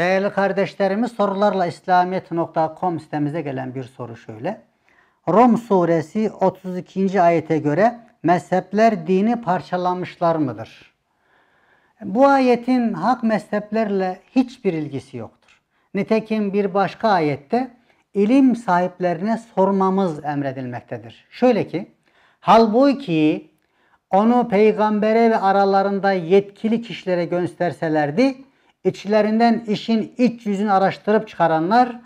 Değerli kardeşlerimiz sorularla İslamiyet.com sitemize gelen bir soru şöyle. Rom suresi 32. ayete göre mezhepler dini parçalanmışlar mıdır? Bu ayetin hak mezheplerle hiçbir ilgisi yoktur. Nitekim bir başka ayette ilim sahiplerine sormamız emredilmektedir. Şöyle ki, halbuki onu peygambere ve aralarında yetkili kişilere gösterselerdi, İçlerinden işin iç yüzünü araştırıp çıkaranlar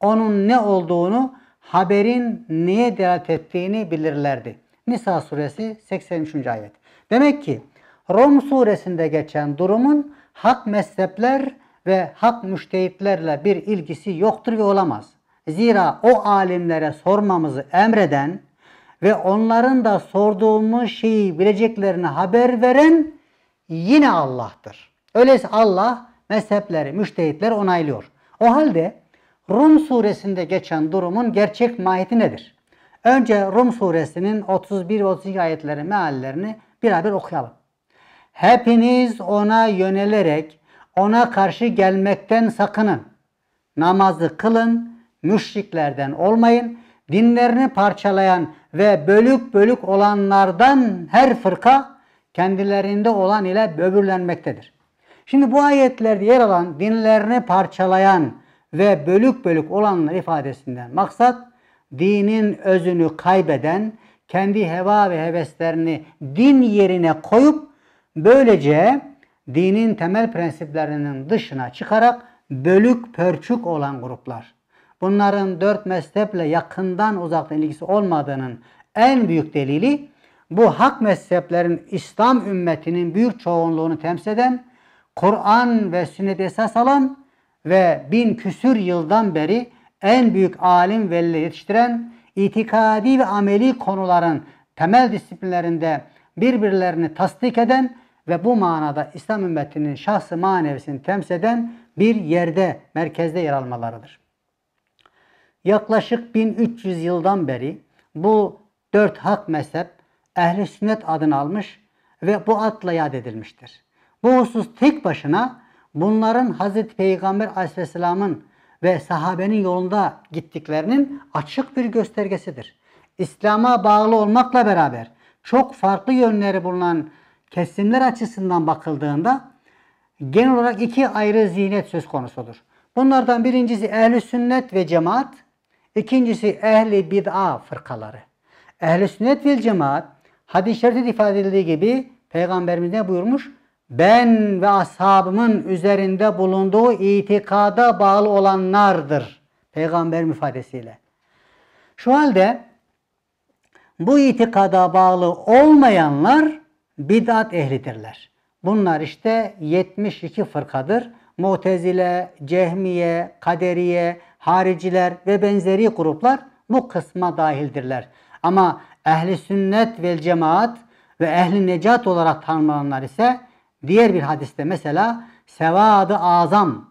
onun ne olduğunu, haberin neye delalet ettiğini bilirlerdi. Nisa suresi 83. ayet. Demek ki Rum suresinde geçen durumun hak mezhepler ve hak müştehitlerle bir ilgisi yoktur ve olamaz. Zira o alimlere sormamızı emreden ve onların da sorduğumuz şeyi bileceklerine haber veren yine Allah'tır. Öyleyse Allah mezhepleri, müştehitler onaylıyor. O halde Rum suresinde geçen durumun gerçek mahiyeti nedir? Önce Rum suresinin 31 32 ayetleri meallerini beraber okuyalım. Hepiniz ona yönelerek ona karşı gelmekten sakının. Namazı kılın, müşriklerden olmayın, dinlerini parçalayan ve bölük bölük olanlardan her fırka kendilerinde olan ile böbürlenmektedir. Şimdi bu ayetlerde yer alan dinlerini parçalayan ve bölük bölük olanlar ifadesinden maksat dinin özünü kaybeden, kendi heva ve heveslerini din yerine koyup böylece dinin temel prensiplerinin dışına çıkarak bölük pörçük olan gruplar. Bunların dört mezheple yakından uzaktan ilgisi olmadığının en büyük delili bu hak mezheplerin İslam ümmetinin büyük çoğunluğunu temsil eden Kur'an ve sünnet esas alan ve bin küsür yıldan beri en büyük alim ve yetiştiren itikadi ve ameli konuların temel disiplinlerinde birbirlerini tasdik eden ve bu manada İslam ümmetinin şahsı manevisini temsil eden bir yerde, merkezde yer almalarıdır. Yaklaşık 1300 yıldan beri bu dört hak mezhep ehli sünnet adını almış ve bu adla yad edilmiştir. Bu husus tek başına bunların Hz. Peygamber aleyhisselamın ve sahabenin yolunda gittiklerinin açık bir göstergesidir. İslam'a bağlı olmakla beraber çok farklı yönleri bulunan kesimler açısından bakıldığında genel olarak iki ayrı zihniyet söz konusudur. Bunlardan birincisi ehli sünnet ve cemaat, ikincisi ehli bid'a fırkaları. Ehli sünnet ve cemaat hadislerde ifade edildiği gibi peygamberimiz ne buyurmuş? ben ve ashabımın üzerinde bulunduğu itikada bağlı olanlardır. Peygamber ifadesiyle. Şu halde bu itikada bağlı olmayanlar bid'at ehlidirler. Bunlar işte 72 fırkadır. Mutezile, Cehmiye, Kaderiye, Hariciler ve benzeri gruplar bu kısma dahildirler. Ama ehli sünnet ve cemaat ve ehli necat olarak tanımlananlar ise Diğer bir hadiste mesela sevadı azam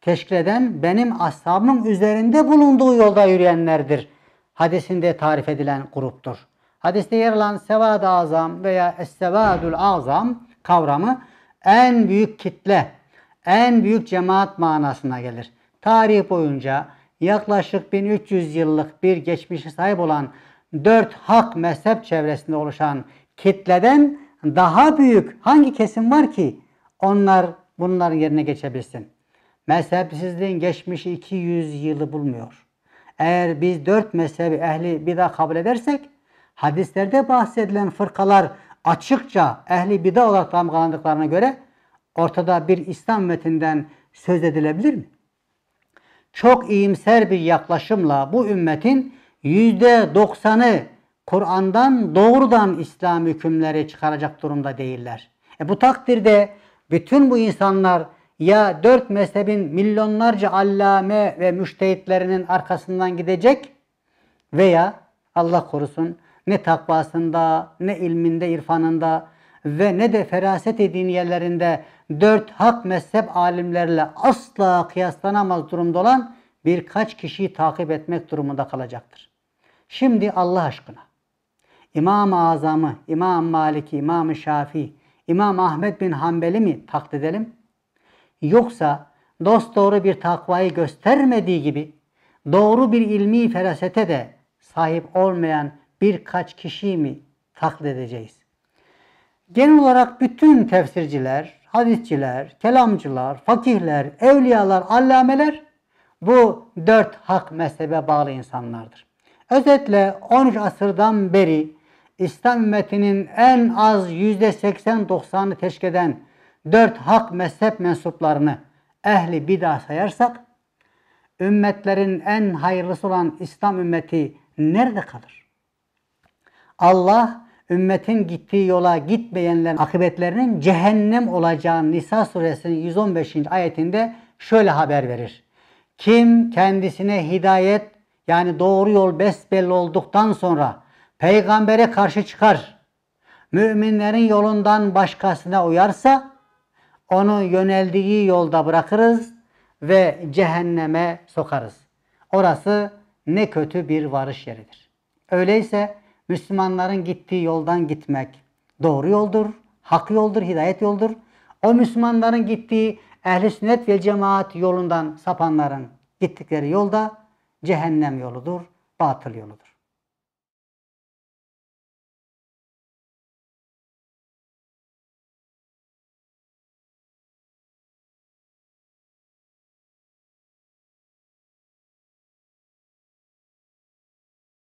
teşkil eden benim ashabımın üzerinde bulunduğu yolda yürüyenlerdir. Hadisinde tarif edilen gruptur. Hadiste yer alan sevad azam veya es azam kavramı en büyük kitle, en büyük cemaat manasına gelir. Tarih boyunca yaklaşık 1300 yıllık bir geçmişe sahip olan dört hak mezhep çevresinde oluşan kitleden daha büyük hangi kesim var ki onlar bunların yerine geçebilsin? Mezhepsizliğin geçmişi 200 yılı bulmuyor. Eğer biz dört mezhebi ehli bid'a kabul edersek hadislerde bahsedilen fırkalar açıkça ehli bid'a olarak damgalandıklarına göre ortada bir İslam ümmetinden söz edilebilir mi? Çok iyimser bir yaklaşımla bu ümmetin %90'ı Kur'an'dan doğrudan İslam hükümleri çıkaracak durumda değiller. E bu takdirde bütün bu insanlar ya dört mezhebin milyonlarca allame ve müştehitlerinin arkasından gidecek veya Allah korusun ne takvasında, ne ilminde, irfanında ve ne de feraset diniyelerinde dört hak mezhep alimlerle asla kıyaslanamaz durumda olan birkaç kişiyi takip etmek durumunda kalacaktır. Şimdi Allah aşkına İmam-ı Azam'ı, İmam Malik'i, İmam Şafii, İmam Ahmet bin Hanbel'i mi taklit edelim? Yoksa dost doğru bir takvayı göstermediği gibi doğru bir ilmi ferasete de sahip olmayan birkaç kişi mi taklit edeceğiz? Genel olarak bütün tefsirciler, hadisçiler, kelamcılar, fakihler, evliyalar, allameler bu dört hak mezhebe bağlı insanlardır. Özetle 13 asırdan beri İslam ümmetinin en az yüzde %80-90'ı teşkil eden dört hak mezhep mensuplarını ehli bid'a sayarsak, ümmetlerin en hayırlısı olan İslam ümmeti nerede kalır? Allah ümmetin gittiği yola gitmeyenlerin akıbetlerinin cehennem olacağını Nisa suresinin 115. ayetinde şöyle haber verir. Kim kendisine hidayet yani doğru yol besbelli olduktan sonra peygambere karşı çıkar, müminlerin yolundan başkasına uyarsa onu yöneldiği yolda bırakırız ve cehenneme sokarız. Orası ne kötü bir varış yeridir. Öyleyse Müslümanların gittiği yoldan gitmek doğru yoldur, hak yoldur, hidayet yoldur. O Müslümanların gittiği ehli sünnet ve cemaat yolundan sapanların gittikleri yolda cehennem yoludur, batıl yoludur.